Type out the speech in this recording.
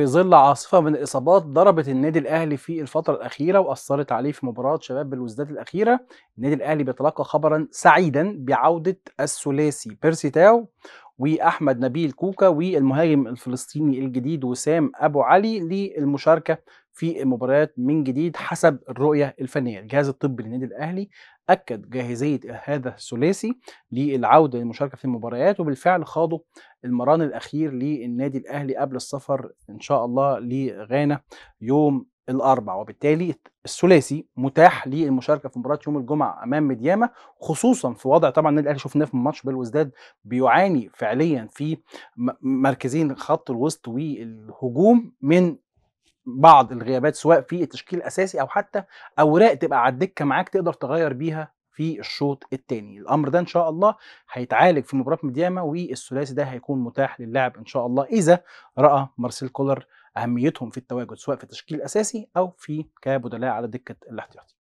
في ظل عاصفة من الإصابات ضربت النادي الأهلي في الفترة الأخيرة وأثرت عليه في مباراة شباب بالوزداد الأخيرة النادي الأهلي بيتلقى خبرا سعيدا بعودة الثلاثي بيرسي تاو وأحمد نبيل كوكا والمهاجم الفلسطيني الجديد وسام أبو علي للمشاركة في المباريات من جديد حسب الرؤيه الفنيه الجهاز الطبي للنادي الاهلي اكد جاهزيه هذا الثلاثي للعوده للمشاركه في المباريات وبالفعل خاضوا المران الاخير للنادي الاهلي قبل السفر ان شاء الله لغانا يوم الاربع وبالتالي الثلاثي متاح للمشاركه في مباراه يوم الجمعه امام مدياما خصوصا في وضع طبعا النادي الاهلي شفناه في ماتش بالوزداد بيعاني فعليا في مركزين خط الوسط والهجوم من بعض الغيابات سواء في التشكيل الاساسي او حتى اوراق تبقى على الدكه معاك تقدر تغير بيها في الشوط الثاني الامر ده ان شاء الله هيتعالج في مباراه مدياما والثلاثي ده هيكون متاح للعب ان شاء الله اذا راى مارسيل كولر اهميتهم في التواجد سواء في التشكيل الاساسي او في كبدلاء على دكه الاحتياطي